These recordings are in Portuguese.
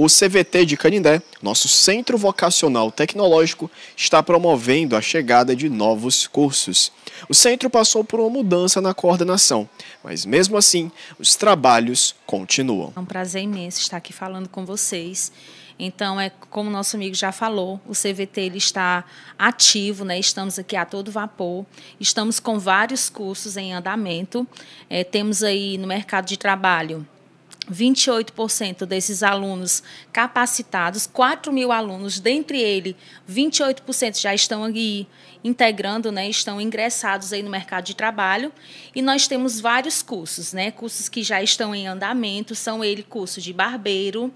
O CVT de Canindé, nosso Centro Vocacional Tecnológico, está promovendo a chegada de novos cursos. O centro passou por uma mudança na coordenação, mas mesmo assim, os trabalhos continuam. É um prazer imenso estar aqui falando com vocês. Então, é como nosso amigo já falou, o CVT ele está ativo, né? estamos aqui a todo vapor, estamos com vários cursos em andamento, é, temos aí no mercado de trabalho 28% desses alunos capacitados, 4 mil alunos, dentre eles, 28% já estão aí integrando, né, estão ingressados aí no mercado de trabalho. E nós temos vários cursos, né, cursos que já estão em andamento, são ele curso de barbeiro,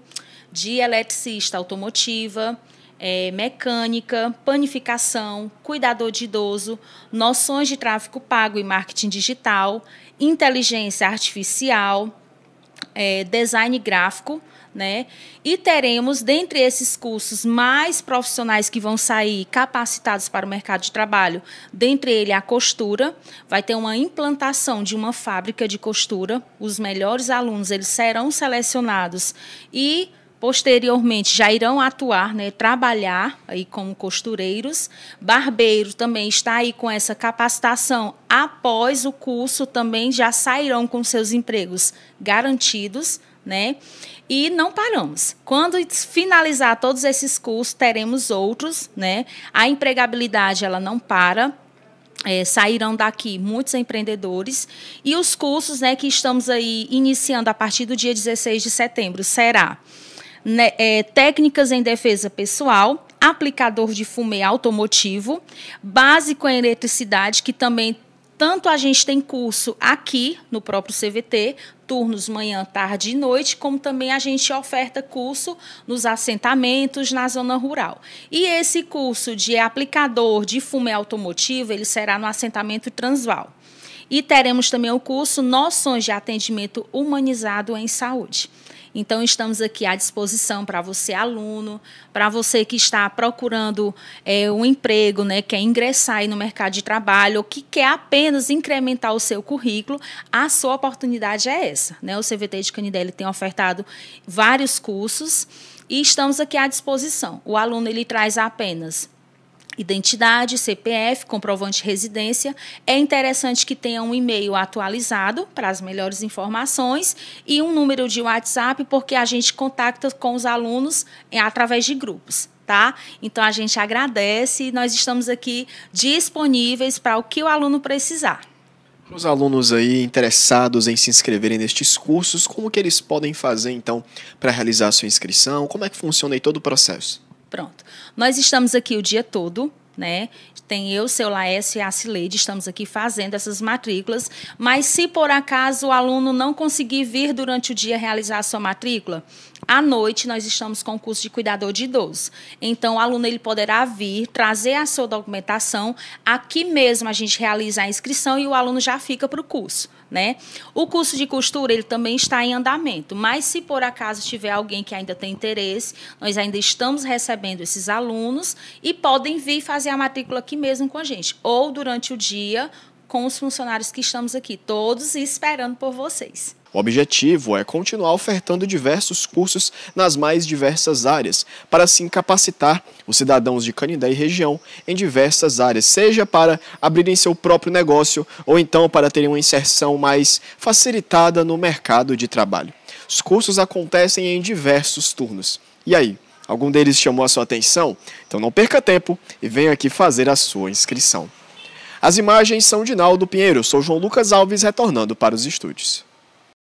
de eletricista automotiva, é, mecânica, panificação, cuidador de idoso, noções de tráfego pago e marketing digital, inteligência artificial, é, design gráfico, né? E teremos, dentre esses cursos, mais profissionais que vão sair capacitados para o mercado de trabalho. Dentre ele, a costura. Vai ter uma implantação de uma fábrica de costura. Os melhores alunos eles serão selecionados e Posteriormente, já irão atuar, né, trabalhar aí como costureiros. Barbeiro também está aí com essa capacitação. Após o curso, também já sairão com seus empregos garantidos, né? E não paramos. Quando finalizar todos esses cursos, teremos outros, né? A empregabilidade ela não para. É, sairão daqui muitos empreendedores e os cursos né, que estamos aí iniciando a partir do dia 16 de setembro será né, é, técnicas em defesa pessoal, aplicador de fumê automotivo, básico em eletricidade, que também tanto a gente tem curso aqui no próprio CVT, turnos manhã, tarde e noite, como também a gente oferta curso nos assentamentos na zona rural. E esse curso de aplicador de fume automotivo, ele será no assentamento Transval. E teremos também o curso Noções de Atendimento Humanizado em Saúde. Então, estamos aqui à disposição para você, aluno, para você que está procurando é, um emprego, né, quer ingressar aí no mercado de trabalho, ou que quer apenas incrementar o seu currículo, a sua oportunidade é essa. Né? O CVT de Canindé ele tem ofertado vários cursos e estamos aqui à disposição. O aluno ele traz apenas identidade, CPF, comprovante de residência. É interessante que tenha um e-mail atualizado para as melhores informações e um número de WhatsApp, porque a gente contacta com os alunos é, através de grupos. Tá? Então a gente agradece e nós estamos aqui disponíveis para o que o aluno precisar. Os alunos aí interessados em se inscreverem nestes cursos, como que eles podem fazer então para realizar a sua inscrição? Como é que funciona aí todo o processo? Pronto. Nós estamos aqui o dia todo, né? Tem eu, seu Laércio e a Cileide, estamos aqui fazendo essas matrículas, mas se por acaso o aluno não conseguir vir durante o dia realizar a sua matrícula, à noite, nós estamos com o curso de cuidador de idosos. Então, o aluno ele poderá vir, trazer a sua documentação. Aqui mesmo a gente realiza a inscrição e o aluno já fica para o curso. Né? O curso de costura ele também está em andamento, mas se por acaso tiver alguém que ainda tem interesse, nós ainda estamos recebendo esses alunos e podem vir fazer a matrícula aqui mesmo com a gente, ou durante o dia com os funcionários que estamos aqui, todos esperando por vocês. O objetivo é continuar ofertando diversos cursos nas mais diversas áreas, para assim capacitar os cidadãos de Canindé e região em diversas áreas, seja para abrirem seu próprio negócio ou então para terem uma inserção mais facilitada no mercado de trabalho. Os cursos acontecem em diversos turnos. E aí, algum deles chamou a sua atenção? Então não perca tempo e venha aqui fazer a sua inscrição. As imagens são de Naldo Pinheiro. Sou João Lucas Alves, retornando para os estúdios.